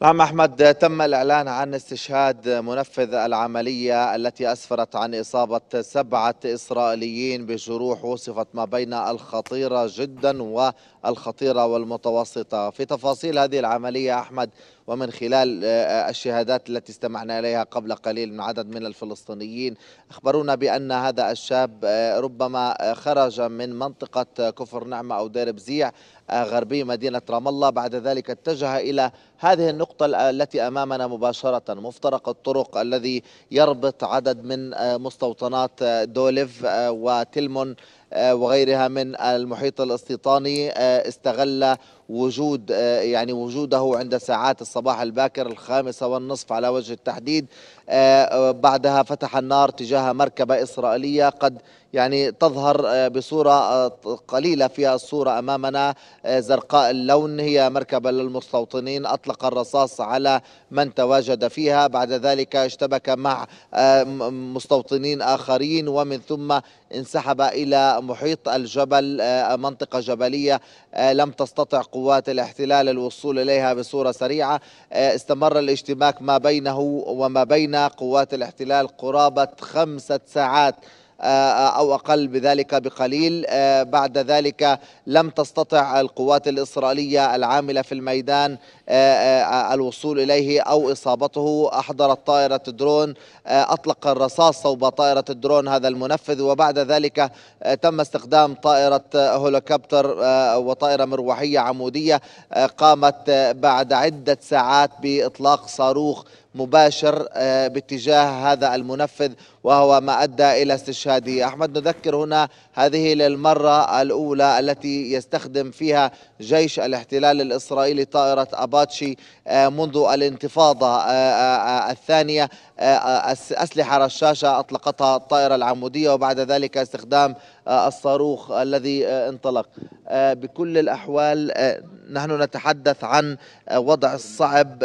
نعم أحمد تم الإعلان عن استشهاد منفذ العملية التي أسفرت عن إصابة سبعة إسرائيليين بجروح وصفت ما بين الخطيرة جدا والخطيرة والمتوسطة في تفاصيل هذه العملية أحمد ومن خلال آه، الشهادات التي استمعنا إليها قبل قليل من عدد من الفلسطينيين أخبرونا بأن هذا الشاب آه، ربما آه، خرج من منطقة كفر نعمة أو دير بزيع غربي مدينة رام الله بعد ذلك اتجه إلى هذه النقطة التي أمامنا مباشرة مفترق الطرق الذي يربط عدد من مستوطنات دولف وتلمون وغيرها من المحيط الاستيطاني استغل وجود آه، يعني وجوده عند ساعات الصباح الباكر الخامسة والنصف على وجه التحديد آه، آه، بعدها فتح النار تجاه مركبة إسرائيلية قد يعني تظهر بصورة قليلة في الصورة أمامنا زرقاء اللون هي مركبة للمستوطنين أطلق الرصاص على من تواجد فيها بعد ذلك اشتبك مع مستوطنين آخرين ومن ثم انسحب إلى محيط الجبل منطقة جبلية لم تستطع قوة قوات الاحتلال الوصول إليها بصورة سريعة آه، استمر الاشتباك ما بينه وما بين قوات الاحتلال قرابة خمسة ساعات آه، أو أقل بذلك بقليل آه، بعد ذلك لم تستطع القوات الإسرائيلية العاملة في الميدان آه، الوصول إليه أو إصابته أحضرت طائرة درون أطلق الرصاص صوب طائرة الدرون هذا المنفذ وبعد ذلك تم استخدام طائرة هولوكوبتر وطائرة مروحية عمودية قامت بعد عدة ساعات بإطلاق صاروخ مباشر آه، باتجاه هذا المنفذ وهو ما أدى إلى استشهاده أحمد نذكر هنا هذه للمرة الأولى التي يستخدم فيها جيش الاحتلال الإسرائيلي طائرة أباتشي آه، منذ الانتفاضة آه، الثانية آه، أسلحة رشاشة أطلقتها الطائرة العمودية وبعد ذلك استخدام آه، الصاروخ الذي آه، انطلق بكل الأحوال نحن نتحدث عن وضع صعب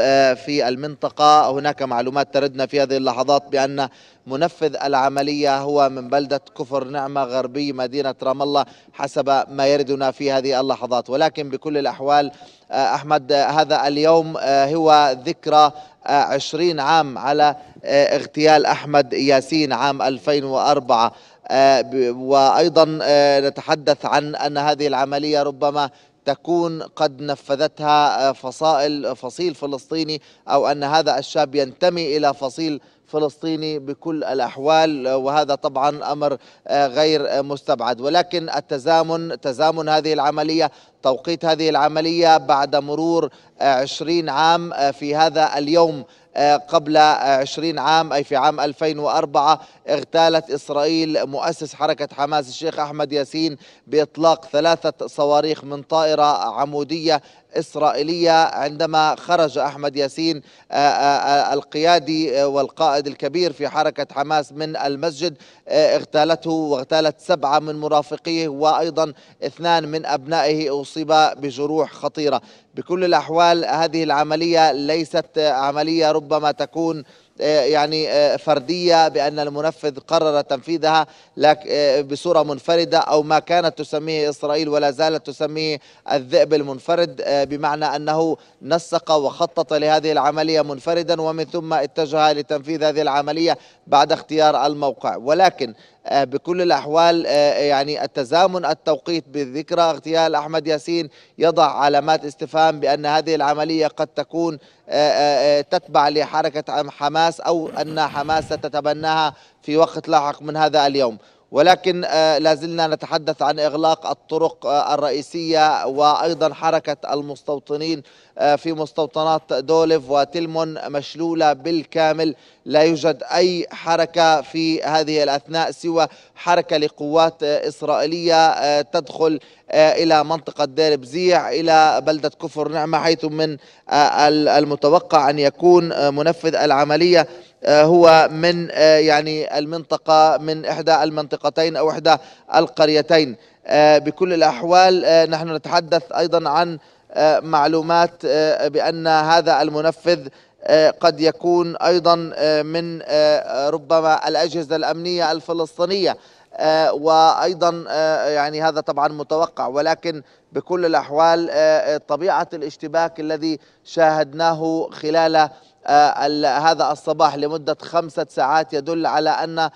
في المنطقة هناك معلومات تردنا في هذه اللحظات بأن منفذ العملية هو من بلدة كفر نعمة غربي مدينة رام الله حسب ما يردنا في هذه اللحظات ولكن بكل الأحوال آه، أحمد آه، هذا اليوم آه، هو ذكرى عشرين عام على اغتيال أحمد ياسين عام 2004 وأيضا نتحدث عن أن هذه العملية ربما تكون قد نفذتها فصائل فصيل فلسطيني أو أن هذا الشاب ينتمي إلى فصيل فلسطيني بكل الأحوال وهذا طبعا أمر آه، غير مستبعد ولكن التزامن تزامن هذه العملية توقيت هذه العملية بعد مرور عشرين عام آه، في هذا اليوم آه، قبل عشرين عام أي في عام 2004 اغتالت إسرائيل مؤسس حركة حماس الشيخ أحمد ياسين بإطلاق ثلاثة صواريخ من طائرة عمودية إسرائيلية عندما خرج أحمد ياسين آه، القيادي والقائد الكبير في حركة حماس من المسجد اغتالته واغتالت سبعة من مرافقيه وأيضا اثنان من أبنائه أصيب أصيب بجروح خطيرة بكل الأحوال هذه العملية ليست عملية ربما تكون آه، يعني آه، فردية بأن المنفذ قرر تنفيذها آه، بصورة منفردة أو ما كانت تسميه إسرائيل ولا زالت تسميه الذئب المنفرد بمعنى أنه نسق وخطط لهذه العملية منفردا ومن ثم اتجه لتنفيذ هذه العملية بعد اختيار الموقع ولكن آه، بكل الأحوال آه، يعني التزامن التوقيت بذكرى اغتيال أحمد ياسين يضع علامات استفهام بأن هذه العملية قد تكون آه، تتبع لحركة حماس أو أن حماس ستتبناها في وقت لاحق من هذا اليوم ولكن آه، لازلنا نتحدث عن إغلاق الطرق آه، الرئيسية وأيضا حركة المستوطنين آه، في مستوطنات دولف وتلمون مشلولة بالكامل لا يوجد أي حركة في هذه الأثناء سوى حركة لقوات إسرائيلية تدخل إلى منطقة دير بزيع إلى بلدة كفر نعمة حيث من المتوقع أن يكون منفذ العملية آه، هو من آه، يعني المنطقة من إحدى المنطقتين أو إحدى القريتين آه، بكل الأحوال نحن نتحدث أيضا عن معلومات بأن هذا المنفذ قد يكون أيضا من ربما الأجهزة الأمنية الفلسطينية وايضا يعني هذا طبعا متوقع ولكن بكل الاحوال طبيعه الاشتباك الذي شاهدناه خلال آه، هذا الصباح لمدة خمسة ساعات يدل على أن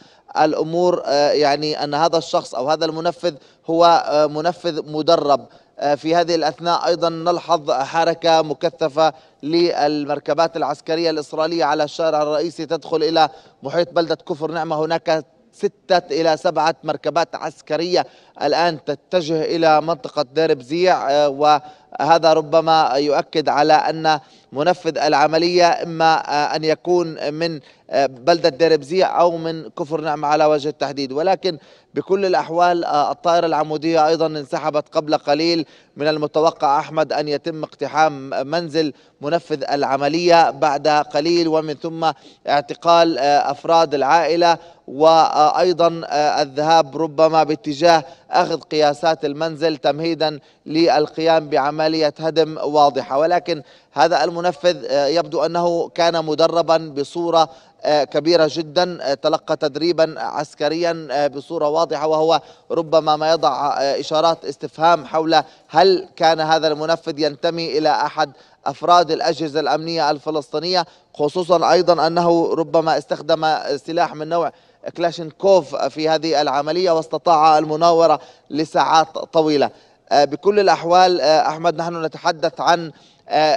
الأمور آه، يعني أن هذا الشخص أو هذا المنفذ هو آه، منفذ مدرب في هذه الأثناء أيضا نلحظ حركة مكثفة للمركبات العسكرية الإسرائيلية على الشارع الرئيسي تدخل إلى محيط بلدة كفر نعمة هناك ستة إلى سبعة مركبات عسكرية الآن تتجه إلى منطقة دير بزيع و هذا ربما يؤكد على أن منفذ العملية إما أن يكون من بلدة ديربزية أو من كفر نعم على وجه التحديد ولكن بكل الأحوال آه، الطائرة العمودية أيضا انسحبت قبل قليل من المتوقع أحمد أن يتم اقتحام منزل منفذ العملية بعد قليل ومن ثم اعتقال آه، أفراد العائلة وأيضا آه، الذهاب ربما باتجاه أخذ قياسات المنزل تمهيدا للقيام بعملية هدم واضحة ولكن هذا المنفذ آه، يبدو أنه كان مدربا بصورة آه، كبيرة جدا آه، تلقى تدريبا عسكريا بصورة واضحة وهو ربما ما يضع إشارات استفهام حول هل كان هذا المنفذ ينتمي إلى أحد أفراد الأجهزة الأمنية الفلسطينية خصوصا أيضا أنه ربما استخدم سلاح من نوع كلاشنكوف آه، في هذه العملية واستطاع المناورة لساعات طويلة آه، بكل الأحوال آه، أحمد نحن نتحدث عن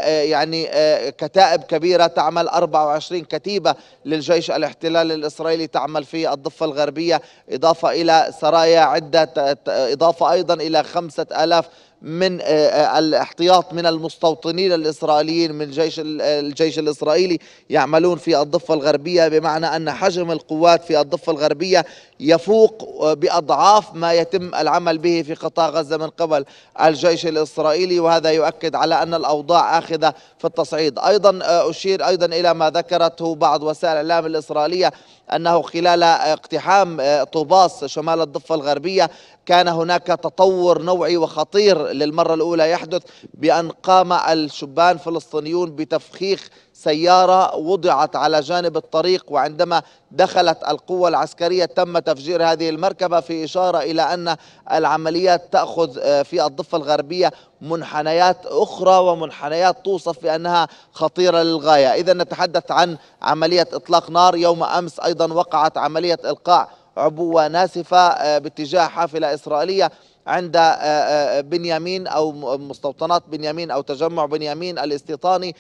يعني كتائب كبيرة تعمل 24 كتيبة للجيش الاحتلال الإسرائيلي تعمل في الضفة الغربية إضافة إلى سرايا عدة إضافة أيضا إلى 5000 من آه، آه، الاحتياط من المستوطنين الإسرائيليين من جيش آه، الجيش الإسرائيلي يعملون في الضفة الغربية بمعنى أن حجم القوات في الضفة الغربية يفوق بأضعاف ما يتم العمل به في قطاع غزة من قبل الجيش الإسرائيلي وهذا يؤكد على أن الأوضاع آخذة في التصعيد أيضا أشير أيضا إلى ما ذكرته بعض وسائل الإعلام الإسرائيلية أنه خلال اقتحام طوباس شمال الضفة الغربية كان هناك تطور نوعي وخطير للمرة الأولى يحدث بأن قام الشبان الفلسطينيون بتفخيخ سيارة وضعت على جانب الطريق وعندما دخلت القوة العسكرية تم تفجير هذه المركبة في إشارة إلى أن العمليات تأخذ آه، في الضفة الغربية منحنيات أخرى ومنحنيات توصف بأنها خطيرة للغاية إذا نتحدث عن عملية إطلاق نار يوم أمس أيضا وقعت عملية إلقاء عبوة ناسفة آه، باتجاه حافلة إسرائيلية عند آه، آه، بنيامين او مستوطنات بنيامين او تجمع بنيامين الاستيطاني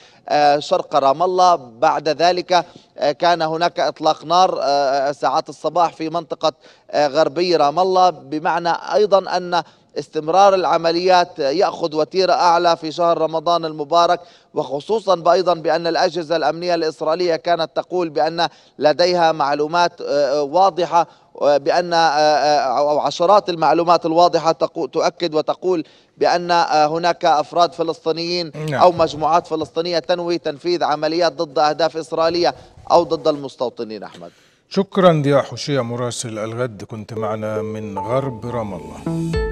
شرق رام الله بعد ذلك كان هناك اطلاق نار ساعات الصباح في منطقه غربي رام الله بمعنى ايضا ان استمرار العمليات ياخذ وتيره اعلى في شهر رمضان المبارك وخصوصا ايضا بان الاجهزه الامنيه الاسرائيليه كانت تقول بان لديها معلومات آه، آه، واضحه آه، بان او عشرات المعلومات الواضحه تؤكد وتقول بان هناك افراد فلسطينيين نعم. او مجموعات فلسطينيه تنوي تنفيذ عمليات ضد اهداف اسرائيليه او ضد المستوطنين احمد شكرا ضياء حشيه مراسل الغد كنت معنا من غرب رام الله